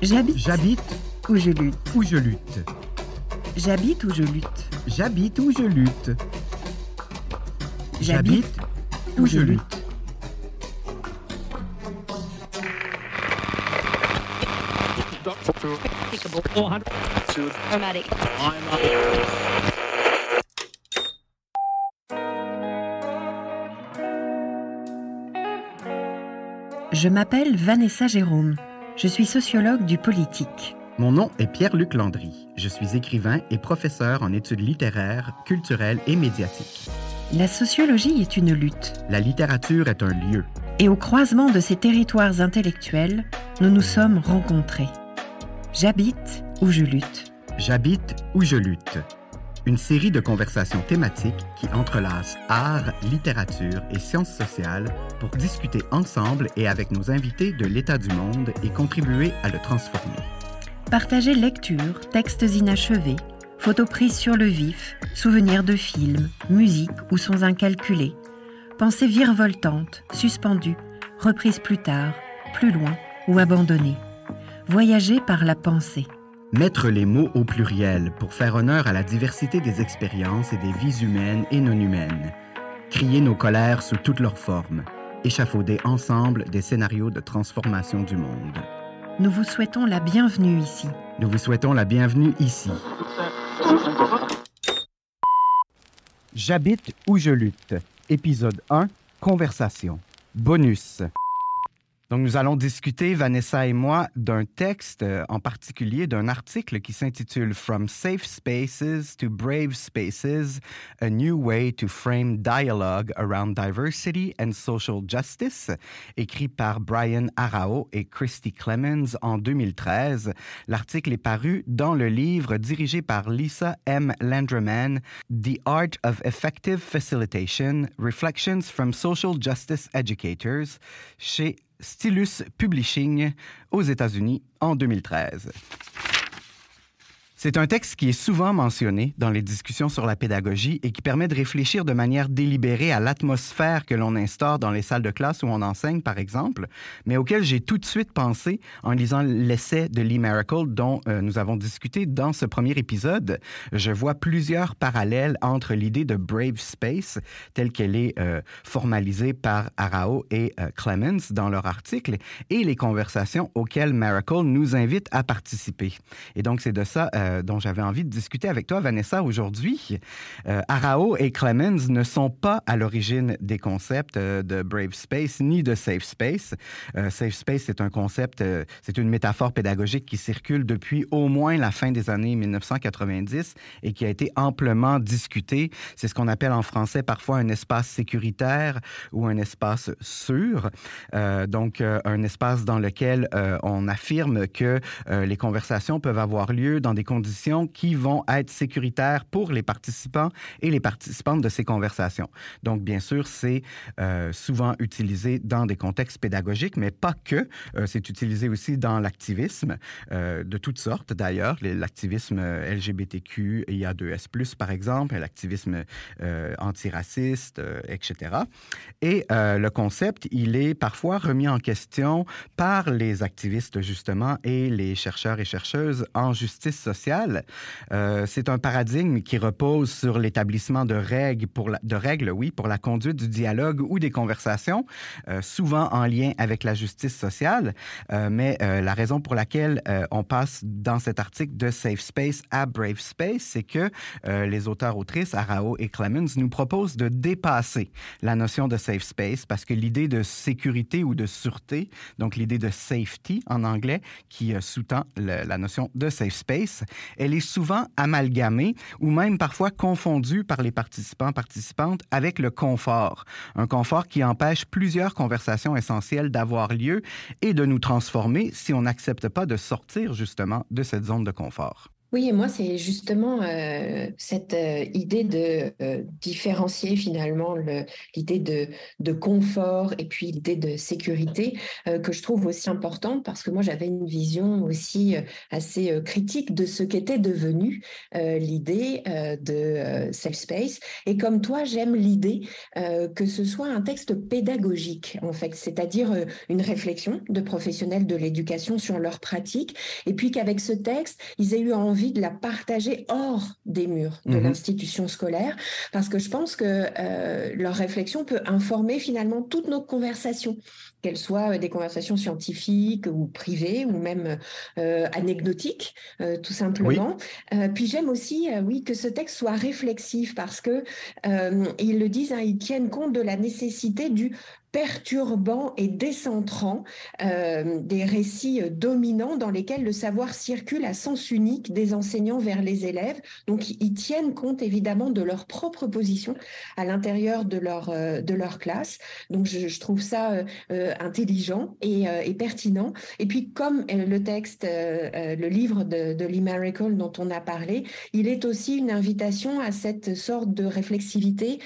J'habite. J'habite. Où je lutte. Où je lutte. J'habite où je lutte. J'habite où je lutte. J'habite où je lutte. Je m'appelle Vanessa Jérôme. Je suis sociologue du politique. Mon nom est Pierre-Luc Landry. Je suis écrivain et professeur en études littéraires, culturelles et médiatiques. La sociologie est une lutte. La littérature est un lieu. Et au croisement de ces territoires intellectuels, nous nous sommes rencontrés. J'habite où je lutte. J'habite où je lutte. Une série de conversations thématiques qui entrelacent art, littérature et sciences sociales pour discuter ensemble et avec nos invités de l'état du monde et contribuer à le transformer. Partager lecture, textes inachevés, photos prises sur le vif, souvenirs de films, musique ou sons incalculés, pensées virevoltantes, suspendues, reprises plus tard, plus loin ou abandonnées. Voyager par la pensée. Mettre les mots au pluriel pour faire honneur à la diversité des expériences et des vies humaines et non humaines. Crier nos colères sous toutes leurs formes. Échafauder ensemble des scénarios de transformation du monde. Nous vous souhaitons la bienvenue ici. Nous vous souhaitons la bienvenue ici. J'habite où je lutte. Épisode 1. Conversation. Bonus. Donc, nous allons discuter, Vanessa et moi, d'un texte, euh, en particulier d'un article qui s'intitule From Safe Spaces to Brave Spaces, A New Way to Frame Dialogue Around Diversity and Social Justice, écrit par Brian Arao et Christy Clemens en 2013. L'article est paru dans le livre dirigé par Lisa M. Landreman, The Art of Effective Facilitation, Reflections from Social Justice Educators, chez Stylus Publishing aux États-Unis en 2013. C'est un texte qui est souvent mentionné dans les discussions sur la pédagogie et qui permet de réfléchir de manière délibérée à l'atmosphère que l'on instaure dans les salles de classe où on enseigne, par exemple, mais auquel j'ai tout de suite pensé en lisant l'essai de Lee Miracle dont euh, nous avons discuté dans ce premier épisode. Je vois plusieurs parallèles entre l'idée de Brave Space, telle qu'elle est euh, formalisée par Arao et euh, Clemens dans leur article, et les conversations auxquelles Miracle nous invite à participer. Et donc, c'est de ça euh, dont j'avais envie de discuter avec toi, Vanessa, aujourd'hui. Euh, Arao et Clemens ne sont pas à l'origine des concepts euh, de Brave Space ni de Safe Space. Safe Space, c'est un concept, c'est une métaphore pédagogique qui circule depuis au moins la fin des années 1990 et qui a été amplement discutée. C'est ce qu'on appelle en français parfois un espace sécuritaire ou un espace sûr. donc, un espace dans lequel on affirme que les conversations peuvent avoir lieu dans des conditions qui vont être sécuritaires pour les participants et les participantes de ces conversations. Donc, bien sûr, c'est euh, souvent utilisé dans des contextes pédagogiques, mais pas que. Euh, c'est utilisé aussi dans l'activisme, euh, de toutes sortes d'ailleurs, l'activisme LGBTQ, IA2S, par exemple, l'activisme antiraciste, etc. Et le concept, il est parfois remis en question par les activistes, justement, et les chercheurs et chercheuses en justice sociale euh, c'est un paradigme qui repose sur l'établissement de règles, pour de règles, oui, pour la conduite du dialogue ou des conversations, euh, souvent en lien avec la justice sociale. Euh, mais la raison pour laquelle on passe dans cet article de Safe Space à Brave Space, c'est que les auteurs-autrices, Arao et Clemens, nous proposent de dépasser la notion de safe space parce que l'idée de sécurité ou de sûreté, donc l'idée de safety en anglais, qui sous-tend la notion de safe space, elle est souvent amalgamée ou même parfois confondue par les participants, participantes avec le confort. Un confort qui empêche plusieurs conversations essentielles d'avoir lieu et de nous transformer si on n'accepte pas de sortir justement de cette zone de confort. Oui, et moi, c'est justement euh, cette euh, idée de euh, différencier finalement l'idée de, confort et puis l'idée de sécurité que je trouve aussi importante parce que moi, j'avais une vision aussi assez critique de ce qu'était devenu l'idée de Safe Space. Et comme toi, j'aime l'idée que ce soit un texte pédagogique, en fait, c'est-à-dire une réflexion de professionnels de l'éducation sur leurs pratiques et puis qu'avec ce texte, ils aient eu envie de la partager hors des murs de mhm. l'institution scolaire, parce que je pense que euh, leur réflexion peut informer finalement toutes nos conversations, qu'elles soient euh, des conversations scientifiques ou privées ou même euh, anecdotiques, tout simplement. puis j'aime aussi, oui, que ce texte soit réflexif, parce que ils le disent, hein, ils tiennent compte de la nécessité du perturbant et décentrant euh, des récits euh, dominants dans lesquels le savoir circule à sens unique des enseignants vers les élèves. Donc, ils tiennent compte évidemment de leur propre position à l'intérieur de leur, euh, de leur classe. Donc, je, trouve ça intelligent et, pertinent. Et puis, comme le texte, le livre de, de Lee Miracle dont on a parlé, il est aussi une invitation à cette sorte de réflexivité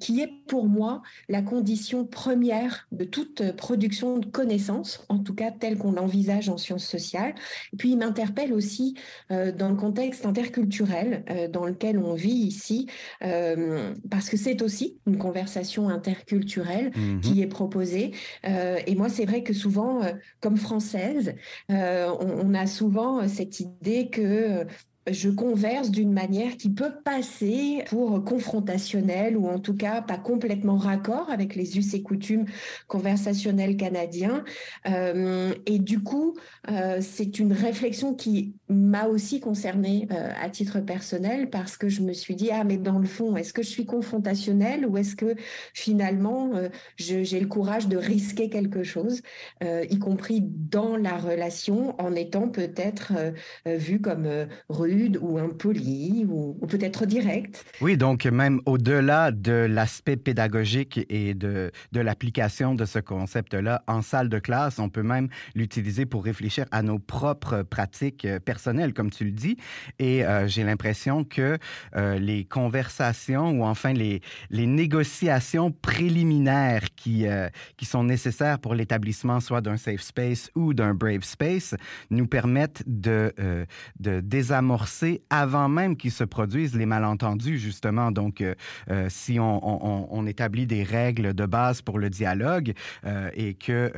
qui est pour moi la condition première de toute production de connaissances, en tout cas telle qu'on l'envisage en sciences sociales. Et puis, il m'interpelle aussi euh, dans le contexte interculturel euh, dans lequel on vit ici, euh, parce que c'est aussi une conversation interculturelle mhm. qui est proposée. et moi, c'est vrai que souvent, comme française, on, a souvent cette idée que je converse d'une manière qui peut passer pour confrontationnelle ou en tout cas pas complètement raccord avec les us et coutumes conversationnels canadiens. Euh, et du coup, euh, c'est une réflexion qui m'a aussi concernée euh, à titre personnel parce que je me suis dit ah mais dans le fond est-ce que je suis confrontationnelle ou est-ce que finalement euh, j'ai le courage de risquer quelque chose euh, y compris dans la relation en étant peut-être vue comme rude ou impolie ou, peut-être directe. Oui donc même au-delà de l'aspect pédagogique et de, de l'application de ce concept là en salle de classe on peut même l'utiliser pour réfléchir à nos propres pratiques personnelles comme tu le dis. Et euh, j'ai l'impression que euh, les conversations ou enfin les, les négociations préliminaires qui, euh, qui sont nécessaires pour l'établissement soit d'un safe space ou d'un brave space nous permettent de, de désamorcer avant même qu'ils se produisent les malentendus, justement. Donc, si on, on, on, établit des règles de base pour le dialogue et que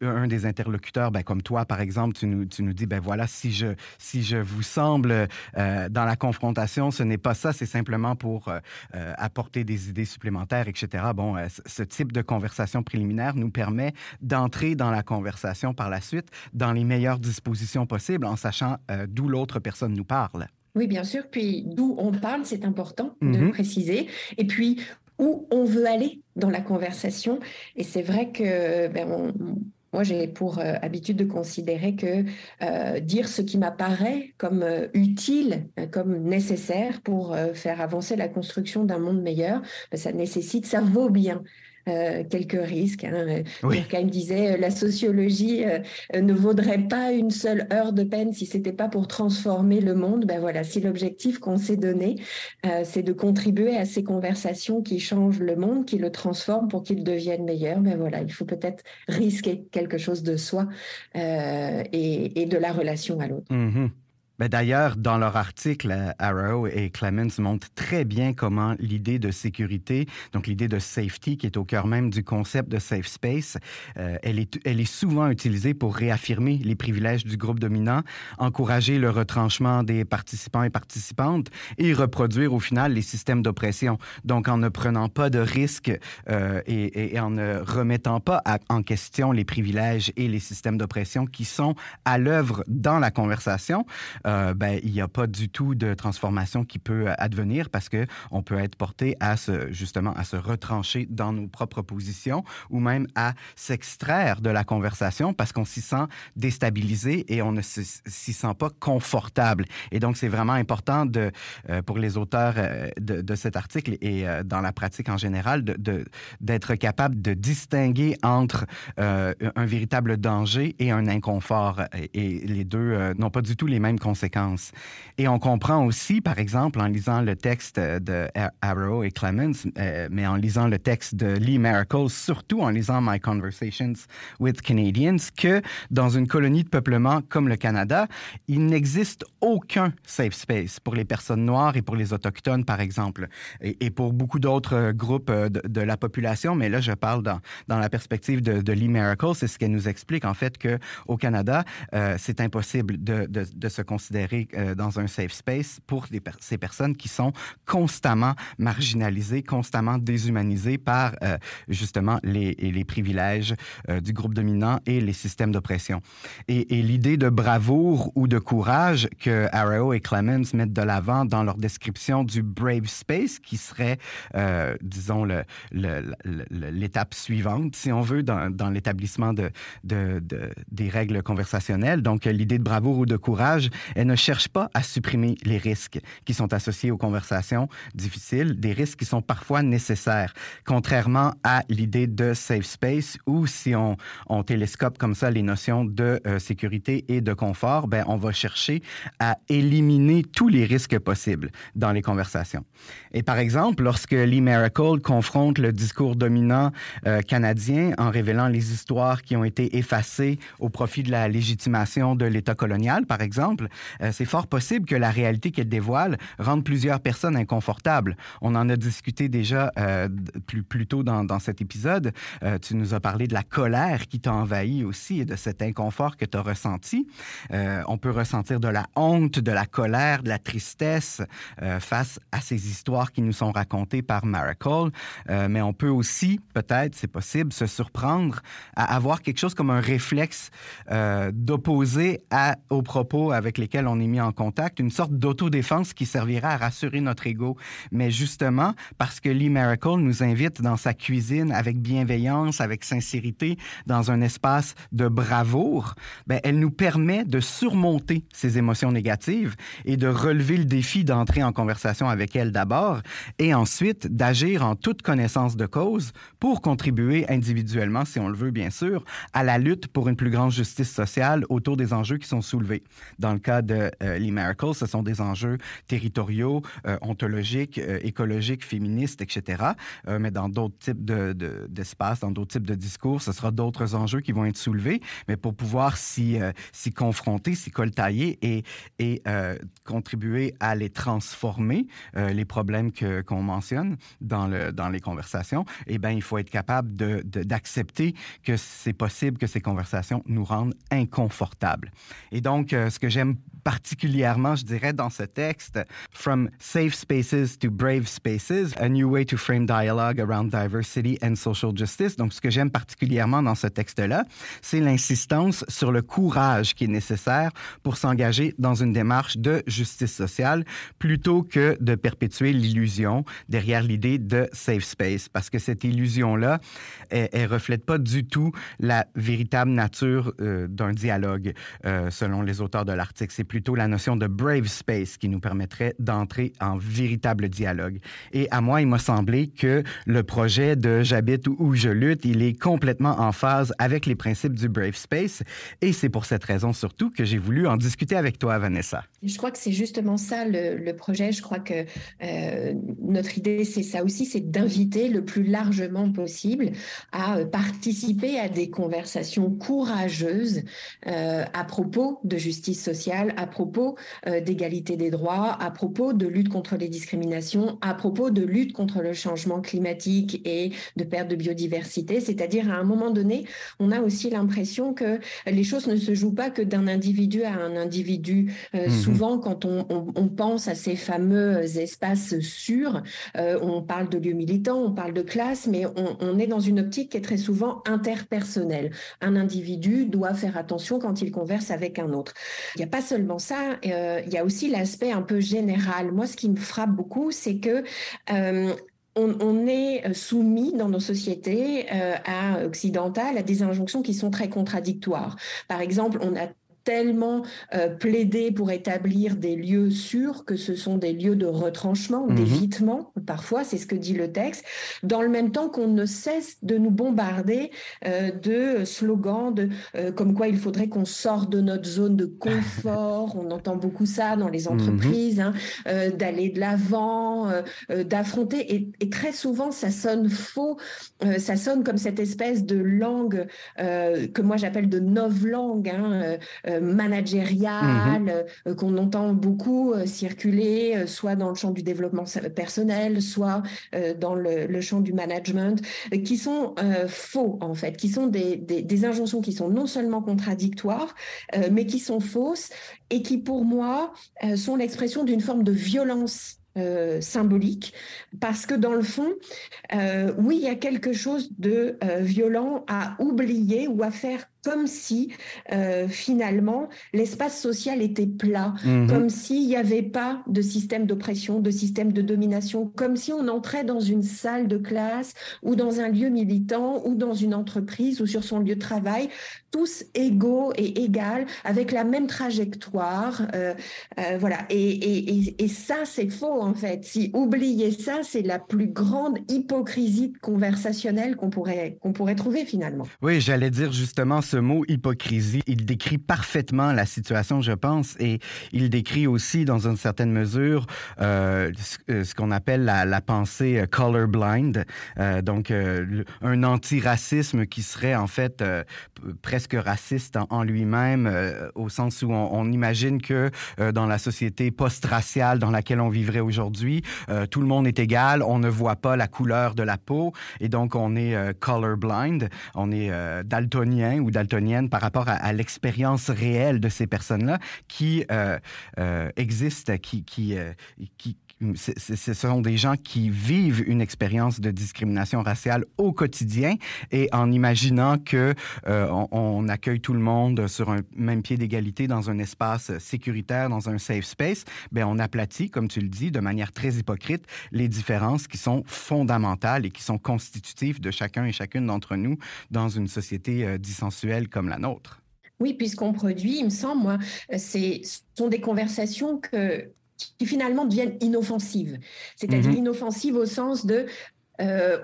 un des interlocuteurs, ben, comme toi, par exemple, tu nous, tu nous dis, ben voilà, si si je vous semble euh, dans la confrontation, ce n'est pas ça, c'est simplement pour euh, euh, apporter des idées supplémentaires, etc. Bon, ce type de conversation préliminaire nous permet d'entrer dans la conversation par la suite dans les meilleures dispositions possibles en sachant d'où l'autre personne nous parle. Oui, bien sûr. Puis d'où on parle, c'est important de de mm-hmm. préciser. Et puis où on veut aller dans la conversation. Et c'est vrai que ben, on, moi, j'ai pour euh, habitude de considérer que euh, dire ce qui m'apparaît comme euh, utile, hein, comme nécessaire pour faire avancer la construction d'un monde meilleur, ben, ça nécessite ça vaut bien. Euh, quelques risques. Hein. Euh, oui. Durkheim disait euh, la sociologie ne vaudrait pas une seule heure de peine si c'était pas pour transformer le monde. Ben voilà, si l'objectif qu'on s'est donné, c'est de contribuer à ces conversations qui changent le monde, qui le transforment pour qu'il devienne meilleur, ben voilà, il faut peut-être risquer quelque chose de soi et, de la relation à l'autre. Mm-hmm. Ben, d'ailleurs, dans leur article, Arrow et Clemens montrent très bien comment l'idée de sécurité, donc l'idée de safety qui est au cœur même du concept de safe space, euh, elle, est, elle est souvent utilisée pour réaffirmer les privilèges du groupe dominant, encourager le retranchement des participants et participantes et reproduire au final les systèmes d'oppression. Donc en ne prenant pas de risques euh, et, et, en ne remettant pas en question les privilèges et les systèmes d'oppression qui sont à l'œuvre dans la conversation. Euh, ben, il n'y a pas du tout de transformation qui peut euh, advenir parce que on peut être porté à se, justement, à se retrancher dans nos propres positions ou même à s'extraire de la conversation parce qu'on s'y sent déstabilisé et on ne s'y sent pas confortable. Et donc, c'est vraiment important de, euh, pour les auteurs de, cet article et dans la pratique en général d'être capable de distinguer entre un véritable danger et un inconfort. Et, et les deux n'ont pas du tout les mêmes conséquences et on comprend aussi, par exemple, en lisant le texte de Arrow et Clemens, euh, mais en lisant le texte de Lee Miracle, surtout en lisant My Conversations with Canadians, que dans une colonie de peuplement comme le Canada, il n'existe aucun safe space pour les personnes noires et pour les autochtones, par exemple, et, pour beaucoup d'autres euh, groupes euh, de, la population. Mais là, je parle dans, la perspective de, Lee Miracle, c'est ce qu'elle nous explique en fait que au Canada, c'est impossible de, de se considérer euh, dans un safe space pour ces personnes qui sont constamment marginalisées, constamment déshumanisées par euh, justement les, privilèges euh, du groupe dominant et les systèmes d'oppression. Et, l'idée de bravoure ou de courage que Arrow et Clemens mettent de l'avant dans leur description du Brave Space, qui serait, disons, l'étape le, suivante, si on veut, dans, l'établissement de, des règles conversationnelles. Donc, l'idée de bravoure ou de courage, elle ne cherche pas à supprimer les risques qui sont associés aux conversations difficiles, des risques qui sont parfois nécessaires, contrairement à l'idée de safe space où si on, on télescope comme ça les notions de euh, sécurité et de confort, ben on va chercher à éliminer tous les risques possibles dans les conversations. Et par exemple, lorsque Lee Miracle confronte le discours dominant euh, canadien en révélant les histoires qui ont été effacées au profit de la légitimation de l'État colonial, par exemple, euh, c'est fort possible que la réalité qu'elle dévoile rende plusieurs personnes inconfortables. On en a discuté déjà euh, plus, plus tôt dans, cet épisode. Euh, tu nous as parlé de la colère qui t'a envahi aussi et de cet inconfort que tu as ressenti. on peut ressentir de la honte, de la colère, de la tristesse face à ces histoires qui nous sont racontées par Maricole. mais on peut aussi, peut-être, c'est possible, se surprendre à avoir quelque chose comme un réflexe d'opposer aux propos avec les qu'elle on est mis en contact, une sorte d'autodéfense qui servira à rassurer notre ego. Mais justement, parce que Lee Miracle nous invite dans sa cuisine avec bienveillance, avec sincérité, dans un espace de bravoure, ben, elle nous permet de surmonter ces émotions négatives et de relever le défi d'entrer en conversation avec elle d'abord et ensuite d'agir en toute connaissance de cause pour contribuer individuellement, si on le veut bien sûr, à la lutte pour une plus grande justice sociale autour des enjeux qui sont soulevés. Dans le cas de euh, les miracles, ce sont des enjeux territoriaux, euh, ontologiques, euh, écologiques, féministes, etc. mais dans d'autres types d'espaces, de, d'espace, dans d'autres types de discours, ce sera d'autres enjeux qui vont être soulevés. Mais pour pouvoir s'y confronter, s'y coltailler et, et contribuer à les transformer, les problèmes qu'on mentionne dans, le, dans les conversations, eh bien, il faut être capable d'accepter que c'est possible que ces conversations nous rendent inconfortables. Et donc, ce que j'aime particulièrement, je dirais, dans ce texte, From Safe Spaces to Brave Spaces, A New Way to Frame Dialogue Around Diversity and Social Justice. Donc, ce que j'aime particulièrement dans ce texte-là, c'est l'insistance sur le courage qui est nécessaire pour s'engager dans une démarche de justice sociale plutôt que de perpétuer l'illusion derrière l'idée de safe space, parce que cette illusion-là, elle, reflète pas du tout la véritable nature euh, d'un dialogue, euh, selon les auteurs de l'article. C'est plutôt la notion de brave space qui nous permettrait d'entrer en véritable dialogue. Et à moi, il m'a semblé que le projet de J'habite ou je lutte, il est complètement en phase avec les principes du brave space. Et c'est pour cette raison surtout que j'ai voulu en discuter avec toi, Vanessa. Je crois que c'est justement ça le, projet. Je crois que euh, notre idée, c'est ça aussi, c'est d'inviter le plus largement possible à euh, participer à des conversations courageuses euh, à propos de justice sociale, à propos euh, d'égalité des droits, à propos de lutte contre les discriminations, à propos de lutte contre le changement climatique et de perte de biodiversité. C'est-à-dire, à un moment donné, on a aussi l'impression que les choses ne se jouent pas que d'un individu à un individu. Euh, mhm. Souvent, quand on, pense à ces fameux espaces sûrs, euh, on parle de lieux militants, on parle de classe, mais on, on, est dans une optique qui est très souvent interpersonnelle. Un individu doit faire attention quand il converse avec un autre. Il n'y a pas seulement dans ça, euh, il y a aussi l'aspect un peu général. Moi, ce qui me frappe beaucoup, c'est que euh, on, est soumis dans nos sociétés euh, à occidentales à des injonctions qui sont très contradictoires. Par exemple, on a tellement euh, plaider pour établir des lieux sûrs que ce sont des lieux de retranchement, mhm. d'évitement, parfois, c'est ce que dit le texte, dans le même temps qu'on ne cesse de nous bombarder euh, de slogans de, euh, comme quoi il faudrait qu'on sorte de notre zone de confort, on entend beaucoup ça dans les mhm. entreprises, hein, d'aller de l'avant, d'affronter, et, très souvent ça sonne faux, ça sonne comme cette espèce de langue que moi j'appelle de novlangue, hein, managériale mhm. euh, qu'on entend beaucoup euh, circuler, euh, soit dans le champ du développement personnel, soit dans le, champ du management, qui sont faux en fait, qui sont des, injonctions qui sont non seulement contradictoires, mais qui sont fausses et qui pour moi sont l'expression d'une forme de violence symbolique, parce que dans le fond, oui, il y a quelque chose de violent à oublier ou à faire comme si euh, finalement l'espace social était plat, mhm. comme s'il n'y avait pas de système d'oppression, de système de domination, comme si on entrait dans une salle de classe ou dans un lieu militant ou dans une entreprise ou sur son lieu de travail, tous égaux et égales, avec la même trajectoire. Euh, euh, voilà. Et, et, et, ça, c'est faux en fait. Si oublier ça, c'est la plus grande hypocrisie conversationnelle qu'on pourrait, qu'on pourrait trouver finalement. Oui, j'allais dire justement ce mot hypocrisie, il décrit parfaitement la situation, je pense, et il décrit aussi, dans une certaine mesure, euh, euh, ce qu'on appelle la, pensée euh, colorblind, euh, donc un antiracisme qui serait en fait presque raciste en, lui-même, au sens où on, on imagine que dans la société post-raciale dans laquelle on vivrait aujourd'hui, tout le monde est égal, on ne voit pas la couleur de la peau, et donc on est colorblind, on est daltonien ou daltonien par rapport à, l'expérience réelle de ces personnes-là qui euh, euh, existent, qui, qui, euh, qui ce sont des gens qui vivent une expérience de discrimination raciale au quotidien et en imaginant qu'on euh, accueille tout le monde sur un même pied d'égalité dans un espace sécuritaire, dans un safe space, ben on aplatit, comme tu le dis, de manière très hypocrite les différences qui sont fondamentales et qui sont constitutives de chacun et chacune d'entre nous dans une société euh, dissensuelle comme la nôtre. Oui, puisqu'on produit, il me semble, moi, euh, ce sont des conversations que qui finalement deviennent inoffensives. C'est-à-dire mhm. inoffensives au sens de euh,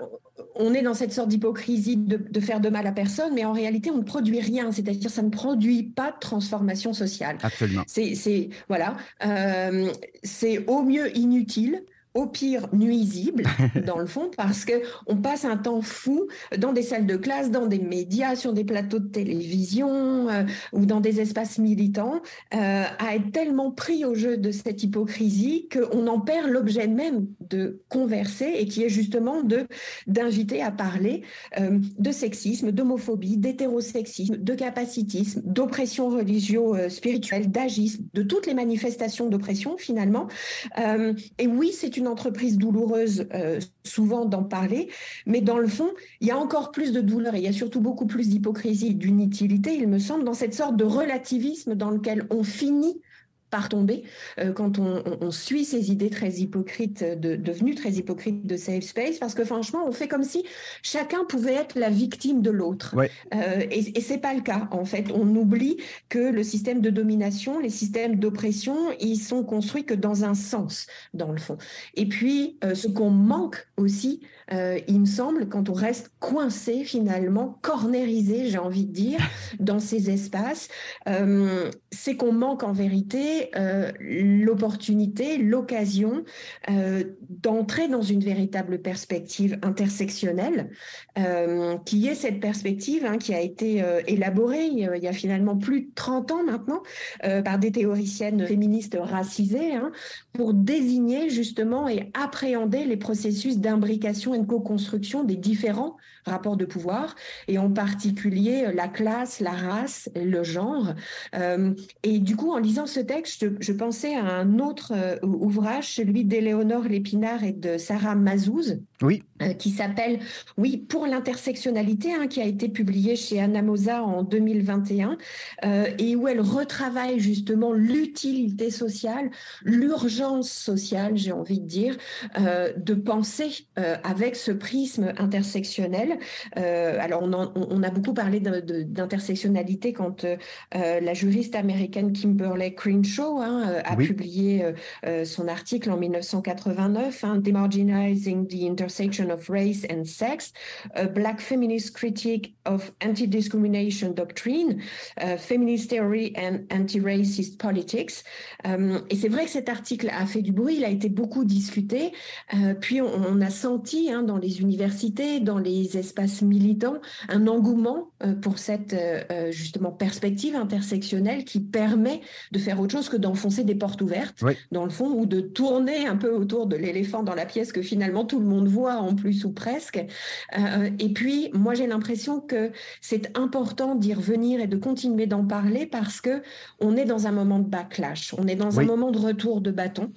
on est dans cette sorte d'hypocrisie de, faire de mal à personne, mais en réalité, on ne produit rien. C'est-à-dire, ça ne produit pas de transformation sociale. Absolument. C'est voilà, euh, c'est au mieux inutile, au pire nuisible dans le fond parce que on passe un temps fou dans des salles de classe, dans des médias, sur des plateaux de télévision euh, ou dans des espaces militants euh, à être tellement pris au jeu de cette hypocrisie qu'on en perd l'objet même de converser et qui est justement de d'inviter à parler euh, de sexisme, d'homophobie, d'hétérosexisme, de capacitisme, d'oppression religio-spirituelle, d'agisme, de toutes les manifestations d'oppression finalement. et oui, c'est une entreprise douloureuse euh, souvent d'en parler, mais dans le fond, il y a encore plus de douleur et il y a surtout beaucoup plus d'hypocrisie, d'inutilité, il me semble, dans cette sorte de relativisme dans lequel on finit par tomber euh, quand on, suit ces idées très hypocrites, de, devenues très hypocrites de safe space, parce que franchement, on fait comme si chacun pouvait être la victime de l'autre. Euh, et, et c'est pas le cas, en fait. On oublie que le système de domination, les systèmes d'oppression, ils sont construits que dans un sens, dans le fond. Et puis, euh, ce qu'on manque aussi, euh, il me semble, quand on reste coincé finalement, cornérisé, j'ai envie de dire, dans ces espaces, euh, c'est qu'on manque en vérité euh, l'opportunité, l'occasion d'entrer dans une véritable perspective intersectionnelle, qui est cette perspective hein, qui a été élaborée il y a finalement plus de 30 ans maintenant par des théoriciennes féministes racisées, hein, pour désigner justement et appréhender les processus d'imbrication une co-construction des différents rapports de pouvoir, et en particulier euh, la classe, la race, le genre. Euh, et du coup, en lisant ce texte, je, pensais à un autre euh, ouvrage, celui d'Éléonore Lépinard et de Sarah Mazouz, oui. qui s'appelle Oui, pour l'intersectionnalité, hein, qui a été publié chez Anna en 2021, et où elle retravaille justement l'utilité sociale, l'urgence sociale, j'ai envie de dire, de penser avec avec ce prisme intersectionnel. Euh, alors, on, a beaucoup parlé d'intersectionnalité quand euh, euh, la juriste américaine Kimberly Crenshaw hein, a publié son article en 1989, hein, Demarginalizing the Intersection of Race and Sex, a Black Feminist Critique of Anti-Discrimination Doctrine, Feminist Theory and Anti-Racist Politics. et c'est vrai que cet article a fait du bruit, il a été beaucoup discuté. puis on a senti hein, Hein, dans les universités, dans les espaces militants, un engouement euh, pour cette euh, euh, justement perspective intersectionnelle qui permet de faire autre chose que d'enfoncer des portes ouvertes, dans le fond, ou de tourner un peu autour de l'éléphant dans la pièce que finalement tout le monde voit en plus ou presque. et puis, moi, j'ai l'impression que c'est important d'y revenir et de continuer d'en parler parce que on est dans un moment de backlash, on est dans un moment de retour de bâton.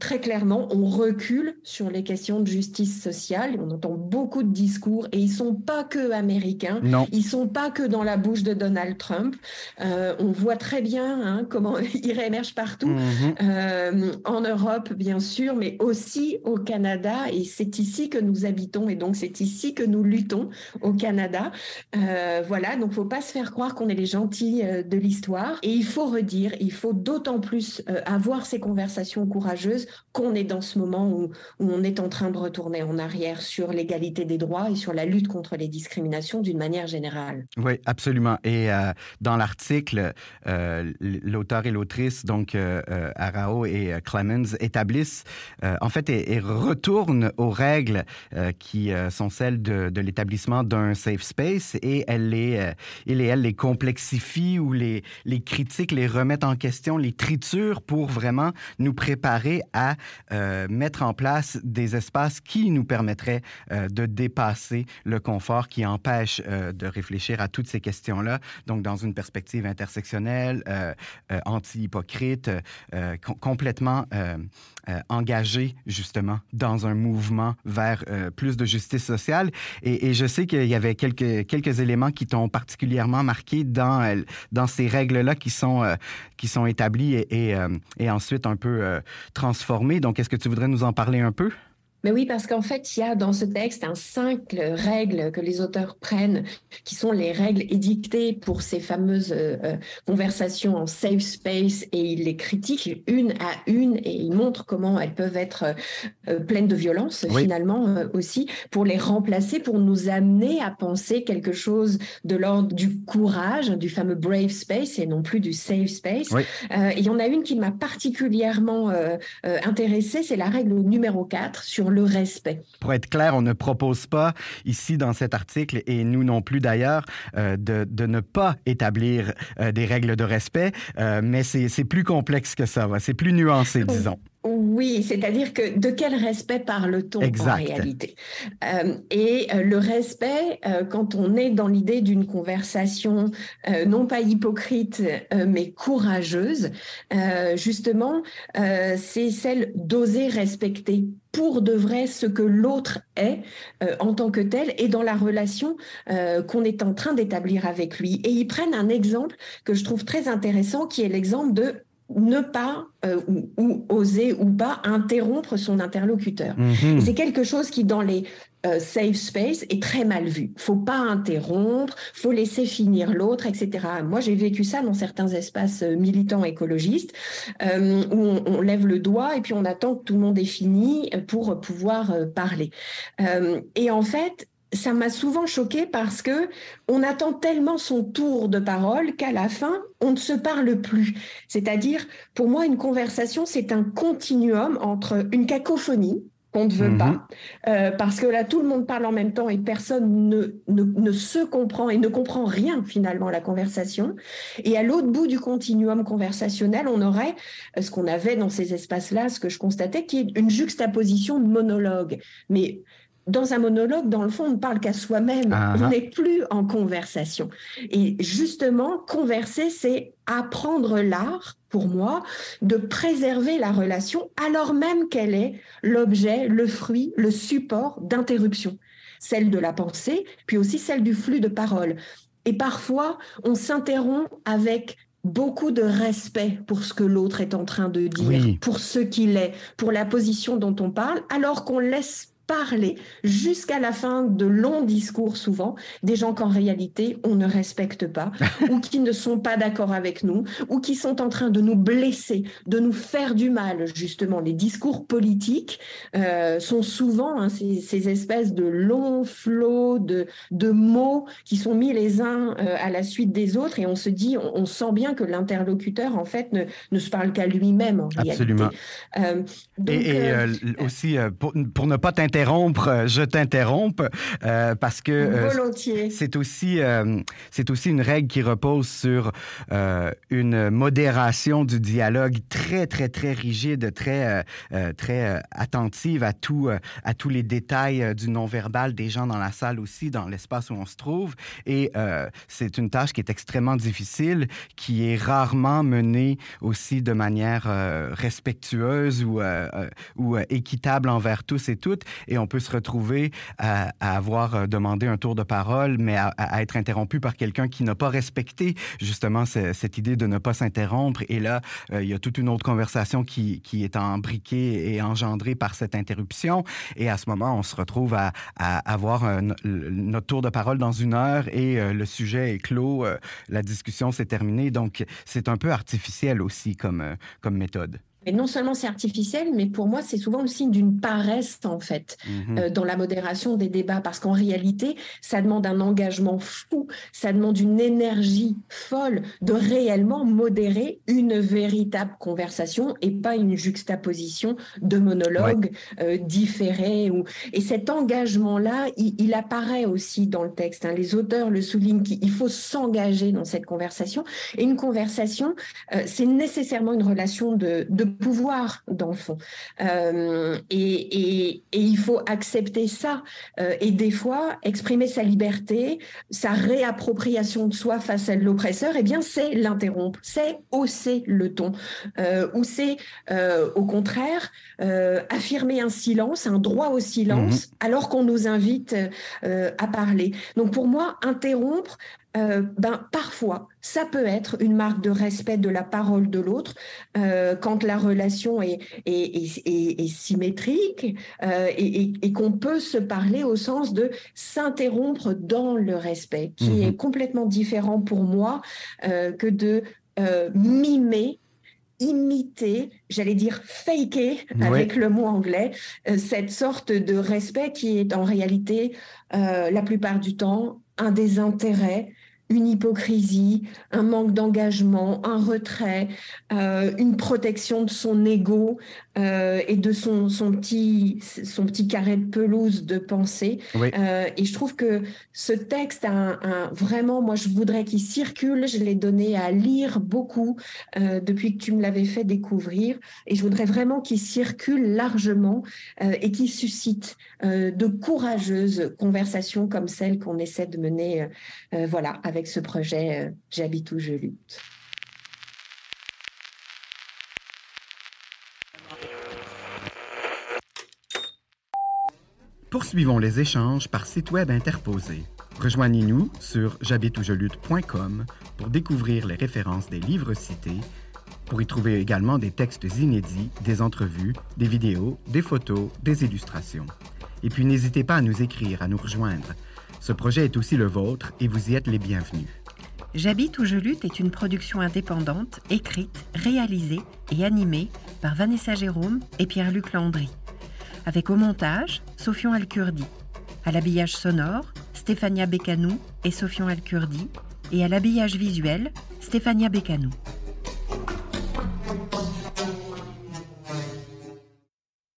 Très clairement, on recule sur les questions de justice sociale on entend beaucoup de discours et ils sont pas que américains. Ils Ils sont pas que dans la bouche de Donald Trump. Euh, on voit très bien hein, comment ils réémergent partout, mhm. euh, en Europe bien sûr, mais aussi au Canada. Et c'est ici que nous habitons et donc c'est ici que nous luttons au Canada. Euh, voilà, donc faut pas se faire croire qu'on est les gentils de l'histoire. Et il faut redire, il faut d'autant plus avoir ces conversations courageuses qu'on est dans ce moment où on est en train de retourner en arrière sur l'égalité des droits et sur la lutte contre les discriminations d'une manière générale. Oui, absolument. Et euh, dans l'article, euh, l'auteur et l'autrice, donc euh, Arao et Clemens, établissent, en fait, et, retournent aux règles qui sont celles de, l'établissement d'un safe space et elle les, il les complexifie ou les, les critiquent, les remettent en question, les triturent pour vraiment nous préparer à mettre en place des espaces qui nous permettent permettrait euh, de dépasser le confort qui empêche euh, de réfléchir à toutes ces questions-là. Donc, dans une perspective intersectionnelle, euh, anti-hypocrite, complètement engagée, justement, dans un mouvement vers plus de justice sociale. Et, je sais qu'il y avait quelques, quelques éléments qui t'ont particulièrement marqué dans, dans ces règles-là qui sont, qui sont établies et, et ensuite un peu transformées. Donc, est-ce que tu voudrais nous en parler un peu? Mais oui, parce qu'en fait, il y a dans ce texte un cinq règles que les auteurs prennent, qui sont les règles édictées pour ces fameuses euh, conversations en safe space, et ils les critiquent une à une, et ils montrent comment elles peuvent être euh, pleines de violence, finalement, euh, aussi, pour les remplacer, pour nous amener à penser quelque chose de l'ordre du courage, du fameux brave space, et non plus du safe space. et il y en a une qui m'a particulièrement intéressée, c'est la règle numéro 4 sur le respect. Pour être clair, on ne propose pas ici dans cet article, et nous non plus d'ailleurs, euh, de, ne pas établir euh, des règles de respect, euh, mais c'est plus complexe que ça, c'est plus nuancé, disons. Oui, c'est-à-dire que de quel respect parle-t-on en réalité Et le respect, quand on est dans l'idée d'une conversation non pas hypocrite, mais courageuse, justement, c'est celle d'oser respecter pour de vrai ce que l'autre est euh, en tant que tel et dans la relation euh, qu'on est en train d'établir avec lui. Et ils prennent un exemple que je trouve très intéressant, qui est l'exemple de ne pas euh, ou, oser ou pas interrompre son interlocuteur. Mhm. C'est quelque chose qui, dans les euh, safe space est très mal vu. Faut pas interrompre, faut laisser finir l'autre, etc. Moi, j'ai vécu ça dans certains espaces euh, militants écologistes euh, où on, lève le doigt et puis on attend que tout le monde ait fini pour pouvoir parler. et en fait, ça m'a souvent choquée parce que on attend tellement son tour de parole qu'à la fin, on ne se parle plus. C'est-à-dire, pour moi, une conversation, c'est un continuum entre une cacophonie, qu'on ne veut pas, mhm. euh, parce que là, tout le monde parle en même temps et personne ne, ne se comprend et ne comprend rien finalement à la conversation. Et à l'autre bout du continuum conversationnel, on aurait euh, ce qu'on avait dans ces espaces-là, ce que je constatais, qui est une juxtaposition de monologues. Mais dans un monologue, dans le fond, on ne parle qu'à soi-même. Ah, on ah. n'est plus en conversation. Et justement, converser, c'est apprendre l'art, pour moi, de préserver la relation alors même qu'elle est l'objet, le fruit, le support d'interruption. Celle de la pensée, puis aussi celle du flux de parole. Et parfois, on s'interrompt avec beaucoup de respect pour ce que l'autre est en train de dire, pour ce qu'il est, pour la position dont on parle, alors qu'on laisse parler jusqu'à la fin de longs discours souvent, des gens qu'en réalité on ne respecte pas, ou qui ne sont pas d'accord avec nous, ou qui sont en train de nous blesser, de nous faire du mal. Justement, les discours politiques euh, sont souvent hein, ces, espèces de longs flots de, de, mots qui sont mis les uns euh, à la suite des autres, et on se dit, on, sent bien que l'interlocuteur, en fait, ne, ne se parle qu'à lui-même Absolument. Euh, donc, et, aussi, pour, pour ne pas t'intéresser, euh, je t'interromps euh, parce que euh, c'est aussi, c'est aussi une règle qui repose sur une modération du dialogue très, très, très rigide, très, très attentive à, tout, à tous les détails du non-verbal des gens dans la salle aussi, dans l'espace où on se trouve. Et c'est une tâche qui est extrêmement difficile, qui est rarement menée aussi de manière respectueuse ou, ou équitable envers tous et toutes et on peut se retrouver à, avoir euh, demandé un tour de parole, mais à, être interrompu par quelqu'un qui n'a pas respecté justement cette idée de ne pas s'interrompre. Et là, euh, il y a toute une autre conversation qui, est embriquée et engendrée par cette interruption. Et à ce moment, on se retrouve à, avoir notre tour de parole dans une heure et euh, le sujet est clos, la discussion s'est terminée. Donc, c'est un peu artificiel aussi comme méthode. Mais non seulement c'est artificiel, mais pour moi, c'est souvent le signe d'une paresse, en fait, mhm. euh, dans la modération des débats, parce qu'en réalité, ça demande un engagement fou, ça demande une énergie folle de réellement modérer une véritable conversation et pas une juxtaposition de monologues euh, différés. Ou... Et cet engagement-là, il, apparaît aussi dans le texte. Hein. Les auteurs le soulignent qu'il faut s'engager dans cette conversation. Et une conversation, euh, c'est nécessairement une relation de, de pouvoir, dans euh, et, il faut accepter ça. Euh, et des fois, exprimer sa liberté, sa réappropriation de soi face à l'oppresseur, eh bien, c'est l'interrompre, c'est hausser le ton. Euh, ou c'est, au contraire, affirmer un silence, un droit au silence, mhm. alors qu'on nous invite à parler. Donc, pour moi, interrompre, euh, ben, parfois, ça peut être une marque de respect de la parole de l'autre euh, quand la relation est, symétrique euh, et, qu'on peut se parler au sens de s'interrompre dans le respect, qui mmh est complètement différent pour moi que de mimer imiter, j'allais dire faker avec le mot anglais, cette sorte de respect qui est en réalité la plupart du temps un désintérêt, une hypocrisie, un manque d'engagement, un retrait, euh, une protection de son ego, euh, et de son, petit, carré de pelouse de pensée. Euh, et je trouve que ce texte a vraiment, moi je voudrais qu'il circule, je l'ai donné à lire beaucoup euh, depuis que tu me l'avais fait découvrir, et je voudrais vraiment qu'il circule largement et qu'il suscite de courageuses conversations comme celles qu'on essaie de mener voilà, avec ce projet J'habite où je lutte. Poursuivons les échanges par site web interposé. Rejoignez-nous sur jhabiteoujelute.com pour découvrir les références des livres cités, pour y trouver également des textes inédits, des entrevues, des vidéos, des photos, des illustrations. Et puis n'hésitez pas à nous écrire, à nous rejoindre. Ce projet est aussi le vôtre et vous y êtes les bienvenus. J'habite ou je lutte est une production indépendante, écrite, réalisée et animée par Vanessa Jérôme et Pierre-Luc Landry. Avec au montage, Sofion Alkurdi. À l'habillage sonore, Stéphania Bécanou et Sofian Alkurdi. Et à l'habillage visuel, Stéphania Bécanou.